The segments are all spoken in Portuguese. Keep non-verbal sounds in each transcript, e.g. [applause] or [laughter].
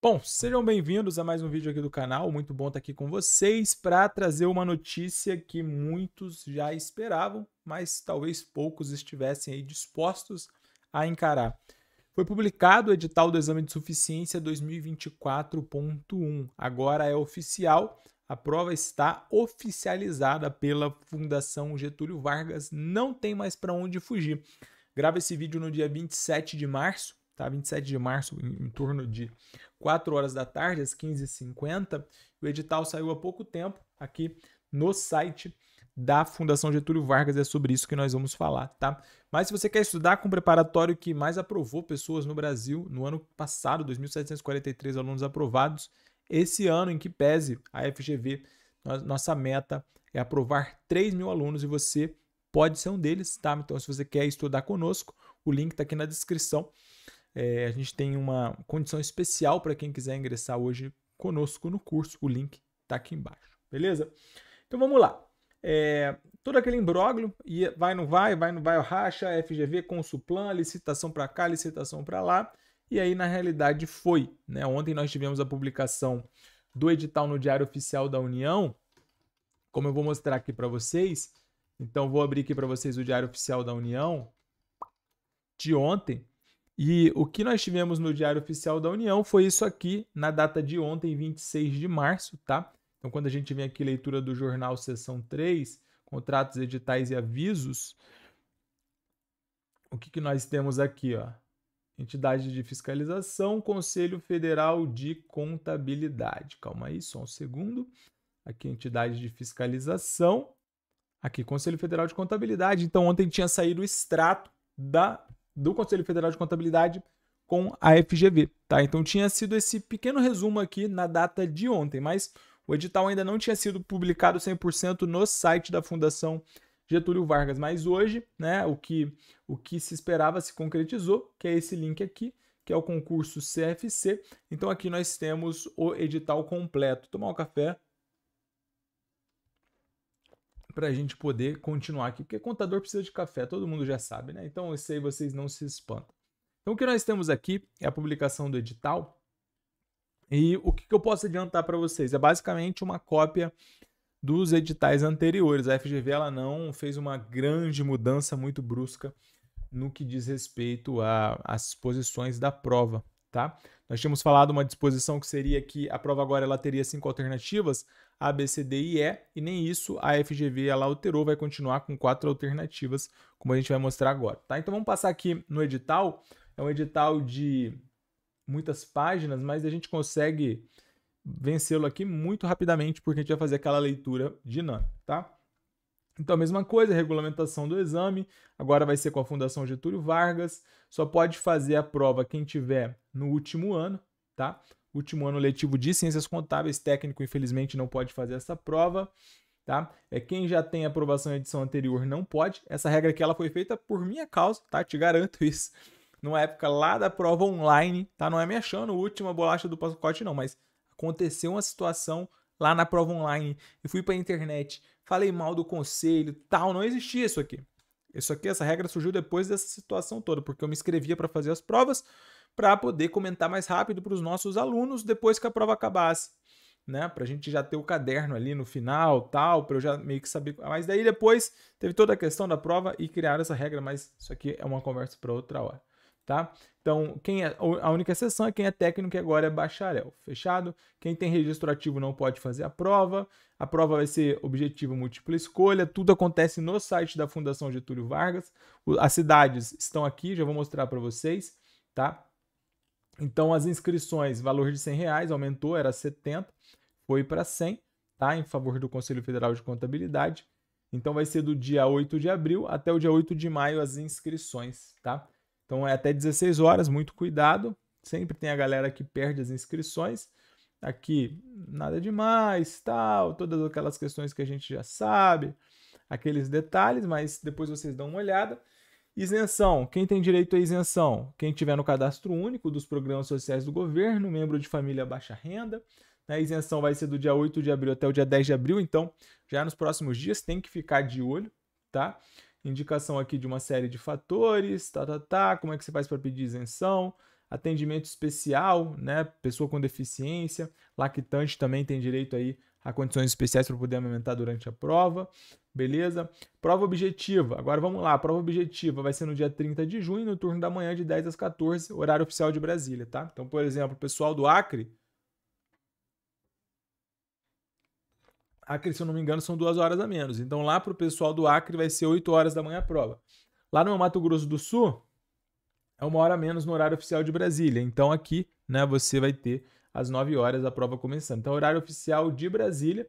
Bom, sejam bem-vindos a mais um vídeo aqui do canal, muito bom estar aqui com vocês para trazer uma notícia que muitos já esperavam, mas talvez poucos estivessem aí dispostos a encarar. Foi publicado o edital do Exame de Suficiência 2024.1, agora é oficial, a prova está oficializada pela Fundação Getúlio Vargas, não tem mais para onde fugir. Grava esse vídeo no dia 27 de março, tá? 27 de março, em, em torno de 4 horas da tarde, às 15h50. O edital saiu há pouco tempo aqui no site da Fundação Getúlio Vargas, é sobre isso que nós vamos falar, tá? Mas se você quer estudar com o preparatório que mais aprovou pessoas no Brasil, no ano passado, 2.743 alunos aprovados, esse ano em que pese a FGV, nossa meta é aprovar 3 mil alunos e você pode ser um deles, tá? Então, se você quer estudar conosco, o link está aqui na descrição. É, a gente tem uma condição especial para quem quiser ingressar hoje conosco no curso. O link está aqui embaixo, beleza? Então vamos lá. É, todo aquele imbróglio, e vai, não vai, vai, não vai, o racha, FGV, Consulplan, licitação para cá, licitação para lá. E aí, na realidade, foi. Né? Ontem nós tivemos a publicação do edital no Diário Oficial da União, como eu vou mostrar aqui para vocês. Então, vou abrir aqui para vocês o Diário Oficial da União de ontem. E o que nós tivemos no Diário Oficial da União foi isso aqui, na data de ontem, 26 de março, tá? Então, quando a gente vem aqui, leitura do jornal, sessão 3, contratos, editais e avisos, o que, que nós temos aqui, ó? Entidade de fiscalização, Conselho Federal de Contabilidade. Calma aí, só um segundo. Aqui, entidade de fiscalização. Aqui, Conselho Federal de Contabilidade. Então, ontem tinha saído o extrato da do Conselho Federal de Contabilidade com a FGV, tá? Então tinha sido esse pequeno resumo aqui na data de ontem, mas o edital ainda não tinha sido publicado 100% no site da Fundação Getúlio Vargas, mas hoje, né, o que o que se esperava se concretizou, que é esse link aqui, que é o concurso CFC. Então aqui nós temos o edital completo. Tomar um café, para a gente poder continuar aqui, porque contador precisa de café, todo mundo já sabe, né? Então isso sei, vocês não se espantam. Então o que nós temos aqui é a publicação do edital. E o que, que eu posso adiantar para vocês? É basicamente uma cópia dos editais anteriores. A FGV ela não fez uma grande mudança muito brusca no que diz respeito às posições da prova, tá? Nós tínhamos falado uma disposição que seria que a prova agora ela teria cinco alternativas, a, B, C, D e E, e nem isso a FGV ela alterou, vai continuar com quatro alternativas, como a gente vai mostrar agora, tá? Então vamos passar aqui no edital, é um edital de muitas páginas, mas a gente consegue vencê-lo aqui muito rapidamente, porque a gente vai fazer aquela leitura dinâmica, tá? Então, a mesma coisa, regulamentação do exame, agora vai ser com a Fundação Getúlio Vargas, só pode fazer a prova quem tiver no último ano, tá? Último ano letivo de Ciências Contábeis, técnico infelizmente não pode fazer essa prova, tá? É quem já tem aprovação em edição anterior não pode. Essa regra aqui ela foi feita por minha causa, tá? Te garanto isso. Numa época lá da prova online, tá? Não é me achando última bolacha do pacote não, mas aconteceu uma situação lá na prova online e fui para a internet, falei mal do conselho, tal, não existia isso aqui. Isso aqui, essa regra surgiu depois dessa situação toda, porque eu me inscrevia para fazer as provas, para poder comentar mais rápido para os nossos alunos depois que a prova acabasse. Né, para a gente já ter o caderno ali no final, tal, para eu já meio que saber. Mas daí depois teve toda a questão da prova e criaram essa regra, mas isso aqui é uma conversa para outra hora, tá? Então, quem é, a única exceção é quem é técnico e agora é bacharel, fechado? Quem tem registro ativo não pode fazer a prova. A prova vai ser objetivo múltipla escolha, tudo acontece no site da Fundação Getúlio Vargas. As cidades estão aqui, já vou mostrar para vocês, tá? Então as inscrições, valor de 100 reais, aumentou, era 70, foi para 100, tá? Em favor do Conselho Federal de Contabilidade. Então vai ser do dia 8 de abril até o dia 8 de maio as inscrições, tá? Então é até 16 horas, muito cuidado. Sempre tem a galera que perde as inscrições. Aqui, nada demais, tal, todas aquelas questões que a gente já sabe, aqueles detalhes, mas depois vocês dão uma olhada. Isenção. Quem tem direito à isenção? Quem tiver no cadastro único dos programas sociais do governo, membro de família baixa renda. Né? A isenção vai ser do dia 8 de abril até o dia 10 de abril, então já nos próximos dias tem que ficar de olho, tá? Indicação aqui de uma série de fatores, tá, tá, tá, como é que você faz para pedir isenção, atendimento especial, né? Pessoa com deficiência, lactante também tem direito aí a condições especiais para poder amamentar durante a prova, beleza? Prova objetiva, agora vamos lá, a prova objetiva vai ser no dia 30 de junho, no turno da manhã de 10 às 14, horário oficial de Brasília, tá? Então, por exemplo, o pessoal do Acre, Acre, se eu não me engano, são duas horas a menos. Então lá para o pessoal do Acre vai ser 8 horas da manhã a prova. Lá no Mato Grosso do Sul é uma hora a menos no horário oficial de Brasília. Então aqui, né, você vai ter às 9 horas a prova começando. Então, horário oficial de Brasília.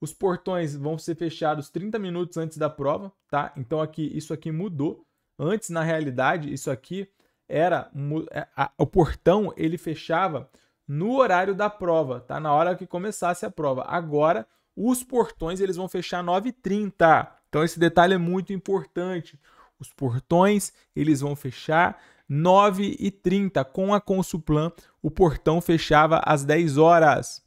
Os portões vão ser fechados 30 minutos antes da prova, tá? Então aqui isso aqui mudou. Antes, na realidade, isso aqui era é, o portão ele fechava no horário da prova, tá? Na hora que começasse a prova. Agora, os portões eles vão fechar 9h30. Então esse detalhe é muito importante. Os portões eles vão fechar 9h30. Com a Consulplan, o portão fechava às 10 horas.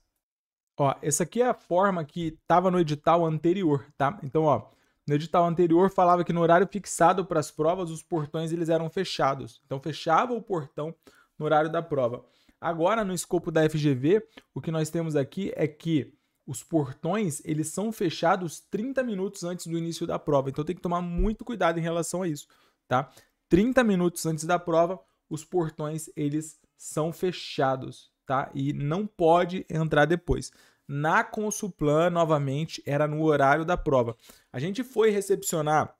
Ó, essa aqui é a forma que estava no edital anterior, tá? Então, ó, no edital anterior falava que no horário fixado para as provas, os portões eles eram fechados. Então, fechava o portão no horário da prova. Agora, no escopo da FGV, o que nós temos aqui é que os portões eles são fechados 30 minutos antes do início da prova. Então tem que tomar muito cuidado em relação a isso, tá? 30 minutos antes da prova, os portões eles são fechados, tá? E não pode entrar depois. Na Consulplan, novamente, era no horário da prova. A gente foi recepcionar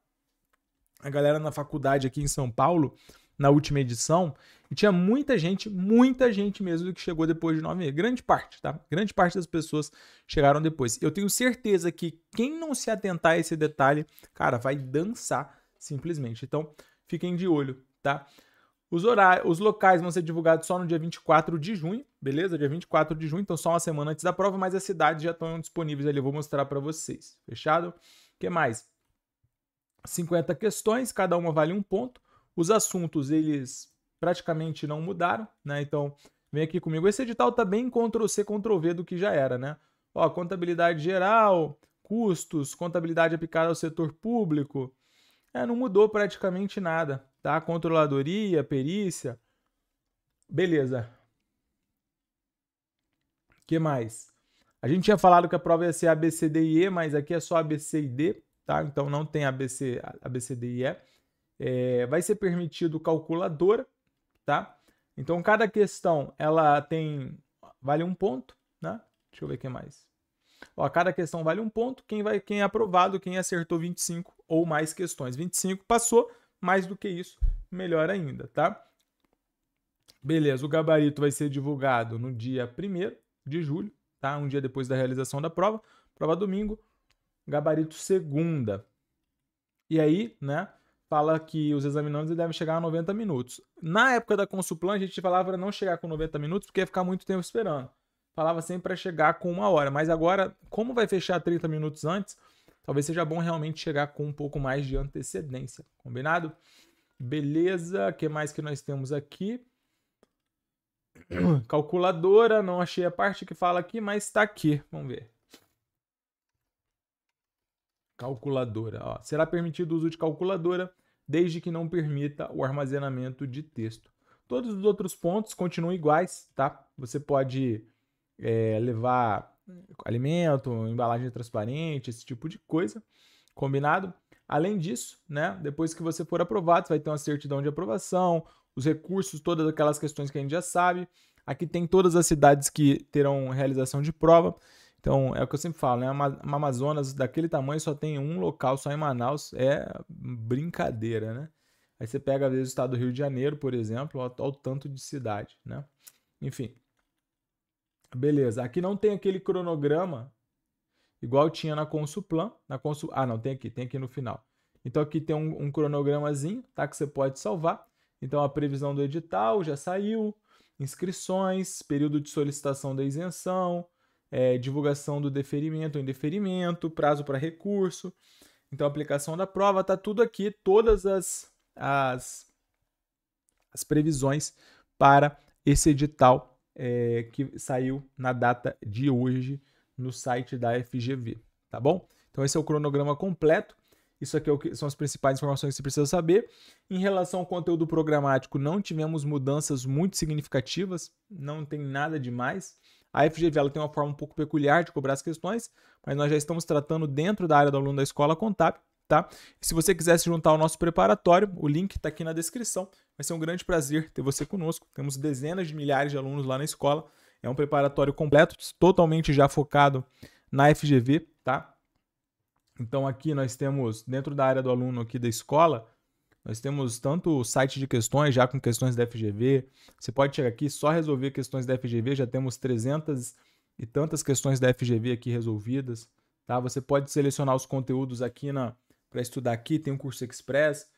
a galera na faculdade aqui em São Paulo na última edição e tinha muita gente, muita gente mesmo que chegou depois de 9 meses. Grande parte, tá? Grande parte das pessoas chegaram depois. Eu tenho certeza que quem não se atentar a esse detalhe, cara, vai dançar simplesmente. Então, fiquem de olho, tá? Os, horários, os locais vão ser divulgados só no dia 24 de junho, beleza? Dia 24 de junho, então só uma semana antes da prova, mas as cidades já estão disponíveis ali, eu vou mostrar para vocês. Fechado? O que mais? 50 questões, cada uma vale um ponto. Os assuntos, eles praticamente não mudaram, né? Então, vem aqui comigo. Esse edital tá bem Ctrl-C, Ctrl-V do que já era, né? Ó, contabilidade geral, custos, contabilidade aplicada ao setor público, é, não mudou praticamente nada, tá? Controladoria, perícia, beleza. O que mais? A gente tinha falado que a prova ia ser ABCDE, e E, mas aqui é só ABCD, e D, tá? Então não tem ABC, ABCDE. e E. É, vai ser permitido calculadora, tá? Então cada questão ela tem vale um ponto, né? Deixa eu ver o que mais. Ó, cada questão vale um ponto. Quem vai, quem é aprovado, quem acertou 25 ou mais questões. 25 passou, mais do que isso, melhor ainda, tá? Beleza, o gabarito vai ser divulgado no dia 1 de julho, tá? Um dia depois da realização da prova. Prova domingo, gabarito segunda. E aí, né? Fala que os examinantes devem chegar a 90 minutos. Na época da Consulplan, a gente falava para não chegar com 90 minutos, porque ia ficar muito tempo esperando. Falava sempre para chegar com uma hora. Mas agora, como vai fechar 30 minutos antes, talvez seja bom realmente chegar com um pouco mais de antecedência, combinado? Beleza, o que mais que nós temos aqui? [clears throat] Calculadora, não achei a parte que fala aqui, mas está aqui, vamos ver. Calculadora, ó. Será permitido o uso de calculadora desde que não permita o armazenamento de texto. Todos os outros pontos continuam iguais, tá? Você pode é, levar alimento, embalagem transparente, esse tipo de coisa. Combinado? Além disso, né, depois que você for aprovado, você vai ter uma certidão de aprovação, os recursos, todas aquelas questões que a gente já sabe. Aqui tem todas as cidades que terão realização de prova. Então, é o que eu sempre falo, né? Uma Amazonas daquele tamanho só tem um local, só em Manaus, é brincadeira, né? Aí você pega, às vezes, o estado do Rio de Janeiro, por exemplo, olha o tanto de cidade, né? Enfim, Beleza, aqui não tem aquele cronograma igual tinha na Consulplan. Na Consul... Ah, não, tem aqui, tem aqui no final. Então aqui tem um, um cronogramazinho, tá? Que você pode salvar. Então a previsão do edital já saiu, inscrições, período de solicitação da isenção, é, divulgação do deferimento ou indeferimento, prazo para recurso. Então aplicação da prova, tá tudo aqui, todas as, as, as previsões para esse edital é, que saiu na data de hoje no site da FGV, tá bom? Então esse é o cronograma completo. Isso aqui é que, são as principais informações que você precisa saber. Em relação ao conteúdo programático, não tivemos mudanças muito significativas, não tem nada demais. A FGV ela tem uma forma um pouco peculiar de cobrar as questões, mas nós já estamos tratando dentro da área do aluno da escola contábil tá? se você quiser se juntar ao nosso preparatório, o link está aqui na descrição. Vai ser um grande prazer ter você conosco. Temos dezenas de milhares de alunos lá na escola. É um preparatório completo, totalmente já focado na FGV, tá? Então aqui nós temos, dentro da área do aluno aqui da escola, nós temos tanto o site de questões, já com questões da FGV. Você pode chegar aqui só resolver questões da FGV, já temos 300 e tantas questões da FGV aqui resolvidas. Tá? Você pode selecionar os conteúdos aqui na, para estudar aqui, tem um curso express.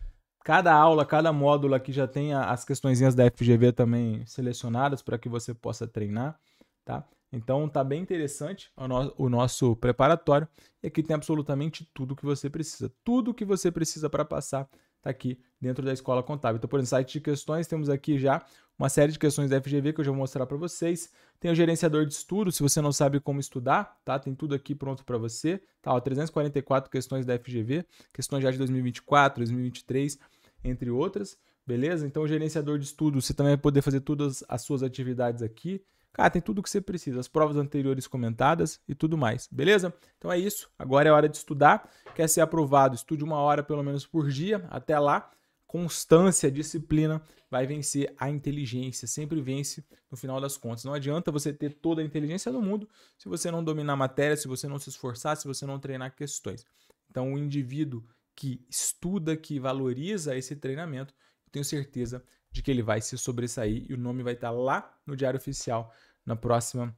Cada aula, cada módulo aqui já tem as questõezinhas da FGV também selecionadas para que você possa treinar, tá? Então tá bem interessante o, no o nosso preparatório e aqui tem absolutamente tudo que você precisa. Tudo que você precisa para passar está aqui dentro da escola contábil. Então, por exemplo, site de questões, temos aqui já uma série de questões da FGV que eu já vou mostrar para vocês. Tem o gerenciador de estudo, se você não sabe como estudar, tá? Tem tudo aqui pronto para você. Tá, ó, 344 questões da FGV, questões já de 2024, 2023, entre outras. Beleza? Então, o gerenciador de estudo, você também vai poder fazer todas as suas atividades aqui. Cara, tem tudo o que você precisa, as provas anteriores comentadas e tudo mais, beleza? Então é isso, agora é hora de estudar. Quer ser aprovado, estude uma hora pelo menos por dia. Até lá, constância, disciplina vai vencer a inteligência, sempre vence no final das contas. Não adianta você ter toda a inteligência do mundo se você não dominar a matéria, se você não se esforçar, se você não treinar questões. Então o indivíduo que estuda, que valoriza esse treinamento, tenho certeza de que ele vai se sobressair e o nome vai estar lá no Diário Oficial na próxima,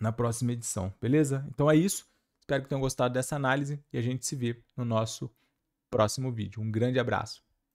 na próxima edição, beleza? Então é isso. Espero que tenham gostado dessa análise e a gente se vê no nosso próximo vídeo. Um grande abraço.